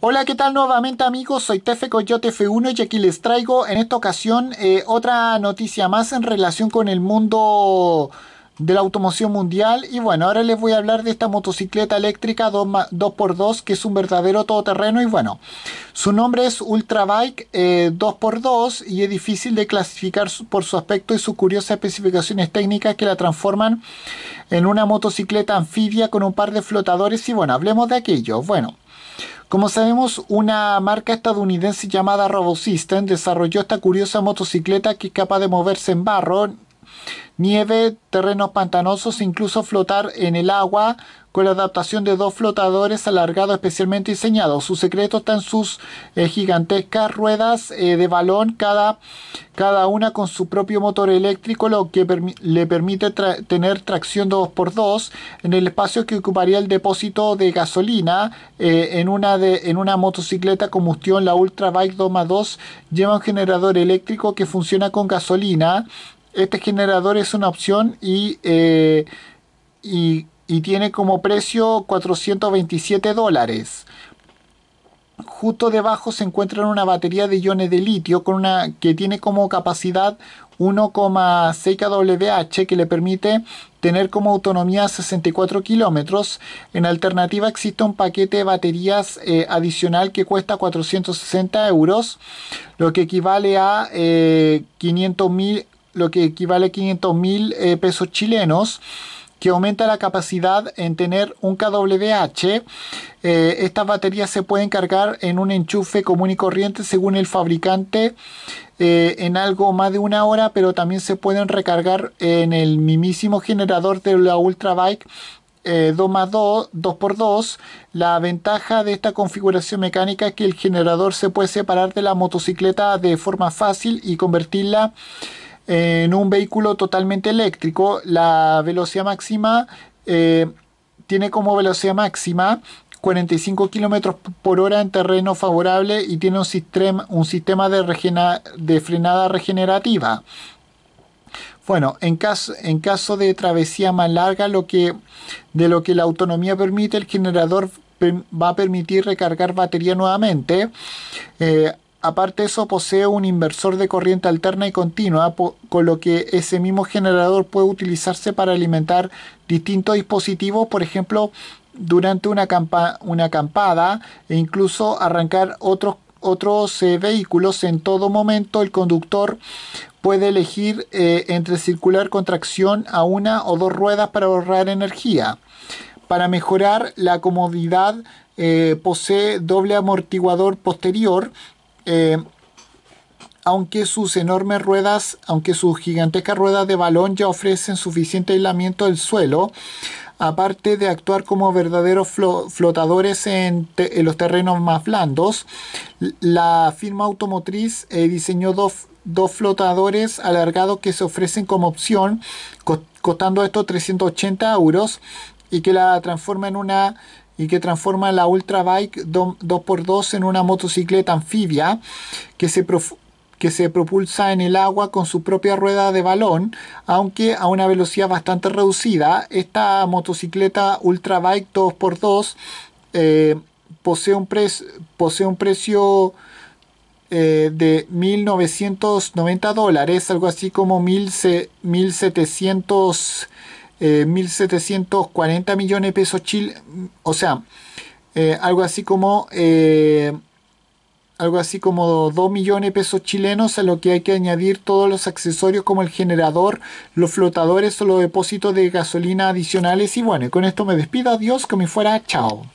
Hola, ¿qué tal nuevamente amigos? Soy Tefe Coyote F1 y aquí les traigo en esta ocasión eh, otra noticia más en relación con el mundo de la automoción mundial y bueno, ahora les voy a hablar de esta motocicleta eléctrica 2x2 que es un verdadero todoterreno y bueno, su nombre es Ultrabike Bike eh, 2x2 y es difícil de clasificar por su aspecto y sus curiosas especificaciones técnicas que la transforman en una motocicleta anfibia con un par de flotadores y bueno, hablemos de aquello. Bueno, como sabemos, una marca estadounidense llamada RoboSystem desarrolló esta curiosa motocicleta que es capaz de moverse en barro, nieve, terrenos pantanosos, incluso flotar en el agua con la adaptación de dos flotadores alargados especialmente diseñados. Su secreto está en sus eh, gigantescas ruedas eh, de balón, cada, cada, una con su propio motor eléctrico, lo que le permite tener tracción 2x2 en el espacio que ocuparía el depósito de gasolina eh, en, una de, en una motocicleta combustión. La Ultra Bike 2 2 lleva un generador eléctrico que funciona con gasolina este generador es una opción y, eh, y, tiene como precio 427 dólares. Justo debajo se encuentra una batería de iones de litio con una, que tiene como capacidad 1,6 kWh que le permite tener como autonomía 64 kilómetros. En alternativa existe un paquete de baterías eh, adicional que cuesta 460 euros, lo que equivale a eh, euros lo que equivale a 500 mil eh, pesos chilenos que aumenta la capacidad en tener un kWh. Eh, estas baterías se pueden cargar en un enchufe común y corriente según el fabricante eh, en algo más de una hora, pero también se pueden recargar en el mismísimo generador de la Ultrabike Bike 2 2, 2x2. La ventaja de esta configuración mecánica es que el generador se puede separar de la motocicleta de forma fácil y convertirla en un vehículo totalmente eléctrico, la velocidad máxima eh, tiene como velocidad máxima 45 km por hora en terreno favorable y tiene un sistema, de, frenada regenerativa. Bueno, en caso, de travesía más larga, de lo que la autonomía permite, el generador va a permitir recargar batería nuevamente. Eh, Aparte eso, posee un inversor de corriente alterna y continua, con lo que ese mismo generador puede utilizarse para alimentar distintos dispositivos, por ejemplo, durante una, una acampada e incluso arrancar otros otros eh, vehículos en todo momento el conductor puede elegir eh, entre circular con tracción a una o dos ruedas para ahorrar energía. Para mejorar la comodidad eh, posee doble amortiguador posterior eh, aunque sus enormes ruedas, aunque sus gigantescas ruedas de balón ya ofrecen suficiente aislamiento del suelo, aparte de actuar como verdaderos flotadores en, los terrenos más blandos, la firma automotriz eh, diseñó dos, flotadores alargados que se ofrecen como opción, costando estos 380 euros, y que la transforma en una y que transforma la Ultra Bike 2x2 en una motocicleta anfibia que se, que se propulsa en el agua con su propia rueda de balón, aunque a una velocidad bastante reducida. Esta motocicleta Ultra Bike 2x2 eh, posee, un posee un precio eh, de 1.990 dólares, algo así como 1.700 1.740 eh, millones de pesos Chile, o sea, eh, algo así como eh, algo así como 2 millones de pesos chilenos a lo que hay que añadir todos los accesorios como el generador, los flotadores o los depósitos de gasolina adicionales y bueno, con esto me despido, adiós, que me fuera, chao.